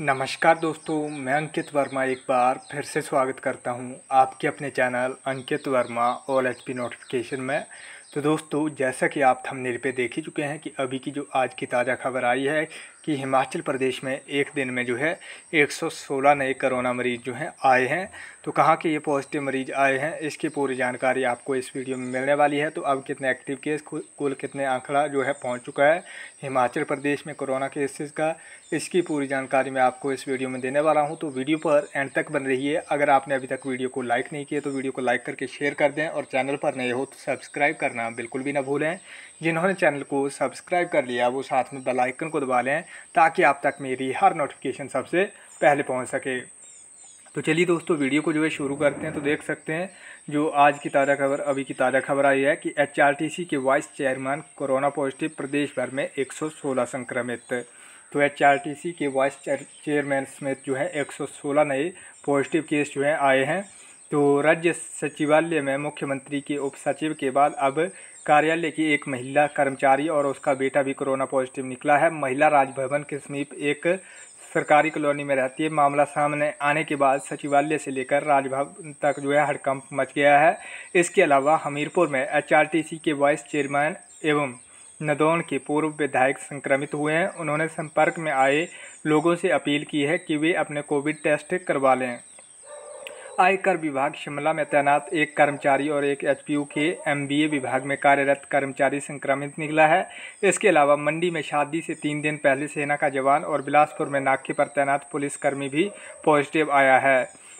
नमस्कार दोस्तों मैं अंकित वर्मा एक बार फिर से स्वागत करता हूं आपके अपने channel Ankit Verma all H P notification में तो दोस्तों जैसा कि आप थंबनेल पे देख ही चुके हैं कि अभी की जो आज की ताज़ा खबर आई है कि हिमाचल प्रदेश में एक दिन में जो है 116 नए कोरोना मरीज़ जो हैं आए हैं तो कहाँ के ये पॉजिटिव मरीज़ आए हैं इसकी पूरी जानकारी आपको इस वीडियो में मिलने वाली है तो अब कितने एक्टिव केस कुल कितने आंकड़ा जो है पहुँच चुका है हिमाचल प्रदेश में कोरोना केसेस का इसकी पूरी जानकारी मैं आपको इस वीडियो में देने वाला हूँ तो वीडियो पर एंड तक बन रही है अगर आपने अभी तक वीडियो को लाइक नहीं किया तो वीडियो को लाइक करके शेयर कर दें और चैनल पर नए हो तो सब्सक्राइब करना बिल्कुल भी ना भूलें जिन्होंने चैनल को सब्सक्राइब कर लिया वो साथ में बेलाइकन को दबा लें ताकि आप तक मेरी हर नोटिफिकेशन सबसे पहले पहुंच सके तो चलिए दोस्तों वीडियो को जो है शुरू करते हैं तो देख सकते हैं जो आज की ताज़ा खबर अभी की ताज़ा खबर आई है कि एच के वाइस चेयरमैन कोरोना पॉजिटिव प्रदेश भर में एक संक्रमित तो एच के वाइस चेयरमैन समेत जो है एक नए पॉजिटिव केस जो हैं आए हैं तो राज्य सचिवालय में मुख्यमंत्री के उप सचिव के बाद अब कार्यालय की एक महिला कर्मचारी और उसका बेटा भी कोरोना पॉजिटिव निकला है महिला राजभवन के समीप एक सरकारी कॉलोनी में रहती है मामला सामने आने के बाद सचिवालय से लेकर राजभवन तक जो है हड़कंप मच गया है इसके अलावा हमीरपुर में एचआरटीसी के वाइस चेयरमैन एवं नदौन के पूर्व विधायक संक्रमित हुए हैं उन्होंने संपर्क में आए लोगों से अपील की है कि वे अपने कोविड टेस्ट करवा लें आयकर विभाग शिमला में तैनात एक कर्मचारी और एक एचपीयू के एमबीए विभाग में कार्यरत कर्मचारी संक्रमित निकला है इसके अलावा मंडी में शादी से तीन दिन पहले सेना का जवान और बिलासपुर में नाके पर तैनात पुलिसकर्मी भी पॉजिटिव आया है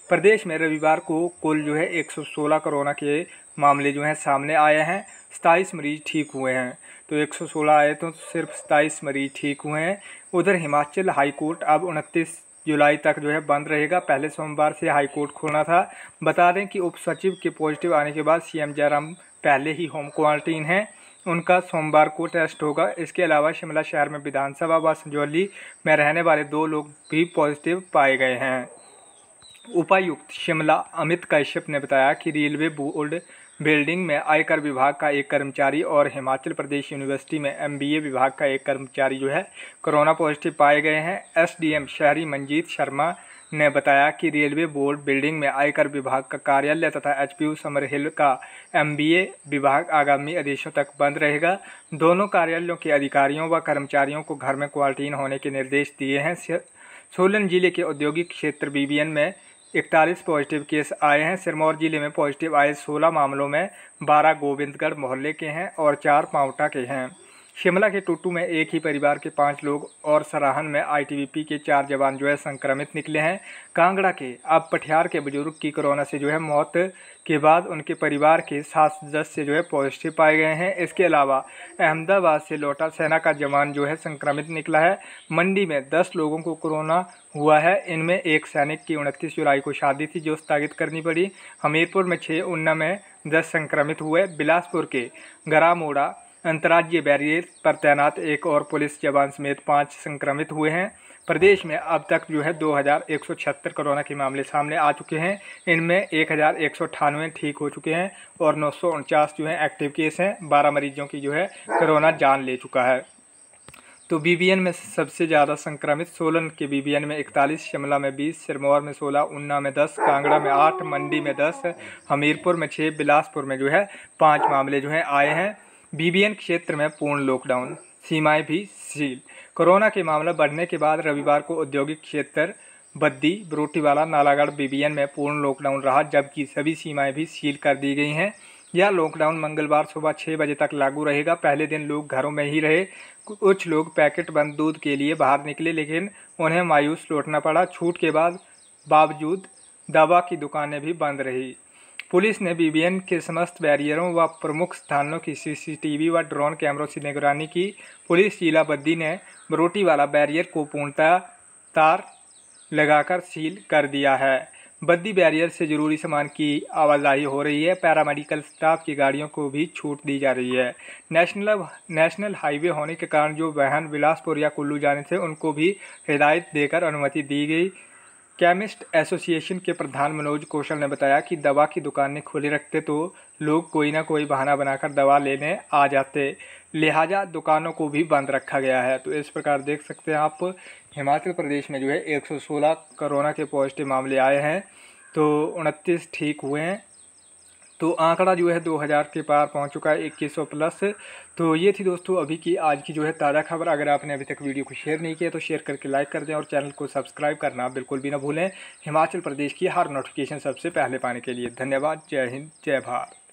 प्रदेश में रविवार को कुल जो है 116 कोरोना के मामले जो हैं सामने आए हैं सताईस मरीज ठीक हुए हैं तो 116 आए तो सिर्फ सताईस मरीज ठीक हुए हैं उधर हिमाचल हाईकोर्ट अब उनतीस जुलाई तक जो है बंद रहेगा पहले सोमवार से हाईकोर्ट खोलना था बता दें कि उप सचिव के पॉजिटिव आने के बाद सीएम जयराम पहले ही होम क्वारंटीन हैं उनका सोमवार को टेस्ट होगा इसके अलावा शिमला शहर में विधानसभा व संजौली में रहने वाले दो लोग भी पॉजिटिव पाए गए हैं उपायुक्त शिमला अमित कश्यप ने बताया कि रेलवे बोर्ड बिल्डिंग में आयकर विभाग का एक कर्मचारी और हिमाचल प्रदेश यूनिवर्सिटी में एमबीए विभाग का एक कर्मचारी जो है कोरोना पॉजिटिव पाए गए हैं एसडीएम शहरी मंजीत शर्मा ने बताया कि रेलवे बोर्ड बिल्डिंग में आयकर विभाग का कार्यालय तथा एचपीयू समर हिल का एमबीए विभाग आगामी आदेशों तक बंद रहेगा दोनों कार्यालयों के अधिकारियों व कर्मचारियों को घर में क्वारंटीन होने के निर्देश दिए हैं सोलन जिले के औद्योगिक क्षेत्र बीबीएन में इकतालीस पॉजिटिव केस आए हैं सिरमौर जिले में पॉजिटिव आए सोलह मामलों में बारह गोविंदगढ़ मोहल्ले के हैं और चार पावटा के हैं शिमला के टुटू में एक ही परिवार के पांच लोग और सराहन में आईटीबीपी के चार जवान जो है संक्रमित निकले हैं कांगड़ा के अब पठियार के बुजुर्ग की कोरोना से जो है मौत के बाद उनके परिवार के सात सदस्य जो है पॉजिटिव पाए गए हैं इसके अलावा अहमदाबाद से लौटा सेना का जवान जो है संक्रमित निकला है मंडी में दस लोगों को कोरोना हुआ है इनमें एक सैनिक की उनतीस जुलाई को शादी थी जो स्थगित करनी पड़ी हमीरपुर में छः उन्ना में दस संक्रमित हुए बिलासपुर के गरामोड़ा अंतर्राज्यीय बैरियर पर तैनात एक और पुलिस जवान समेत पाँच संक्रमित हुए हैं प्रदेश में अब तक जो है दो कोरोना के मामले सामने आ चुके हैं इनमें एक ठीक हो चुके हैं और नौ जो है एक्टिव केस हैं बारह मरीजों की जो है कोरोना जान ले चुका है तो बीबीएन में सबसे ज़्यादा संक्रमित सोलन के बीबीएन में 41, शिमला में 20, सिरमौर में 16, ऊना में 10, कांगड़ा में 8, मंडी में 10, हमीरपुर में 6, बिलासपुर में जो है पाँच मामले जो हैं आए हैं बीबीएन क्षेत्र में पूर्ण लॉकडाउन सीमाएं भी सील कोरोना के मामला बढ़ने के बाद रविवार को औद्योगिक क्षेत्र बद्दी बरोटीवाला नालागढ़ बीबीएन में पूर्ण लॉकडाउन रहा जबकि सभी सीमाएं भी सील कर दी गई हैं यह लॉकडाउन मंगलवार सुबह छः बजे तक लागू रहेगा पहले दिन लोग घरों में ही रहे कुछ लोग पैकेट बंद दूध के लिए बाहर निकले लेकिन उन्हें मायूस लौटना पड़ा छूट के बाद बावजूद दवा की दुकानें भी बंद रही पुलिस ने बीबीएन के समस्त बैरियरों व प्रमुख स्थानों की सीसीटीवी व ड्रोन कैमरों से निगरानी की पुलिस जिला बद्दी ने बरोटी वाला बैरियर को पूर्णतः तार लगाकर सील कर दिया है बद्दी बैरियर से जरूरी सामान की आवाजाही हो रही है पैरामेडिकल स्टाफ की गाड़ियों को भी छूट दी जा रही है नेशनल नेशनल हाईवे होने के कारण जो वाहन बिलासपुर या कुल्लू जाने थे उनको भी हिदायत देकर अनुमति दी गई केमिस्ट एसोसिएशन के प्रधान मनोज कौशल ने बताया कि दवा की दुकानें खुली रखते तो लोग कोई ना कोई बहाना बनाकर दवा लेने आ जाते लिहाजा दुकानों को भी बंद रखा गया है तो इस प्रकार देख सकते हैं आप हिमाचल प्रदेश में जो है 116 कोरोना के पॉजिटिव मामले आए हैं तो उनतीस ठीक हुए हैं तो आंकड़ा जो है 2000 के पार पहुंच चुका है सौ प्लस तो ये थी दोस्तों अभी की आज की जो है ताज़ा खबर अगर आपने अभी तक वीडियो को शेयर नहीं किया तो शेयर करके लाइक कर दें और चैनल को सब्सक्राइब करना बिल्कुल भी ना भूलें हिमाचल प्रदेश की हर नोटिफिकेशन सबसे पहले पाने के लिए धन्यवाद जय हिंद जय भारत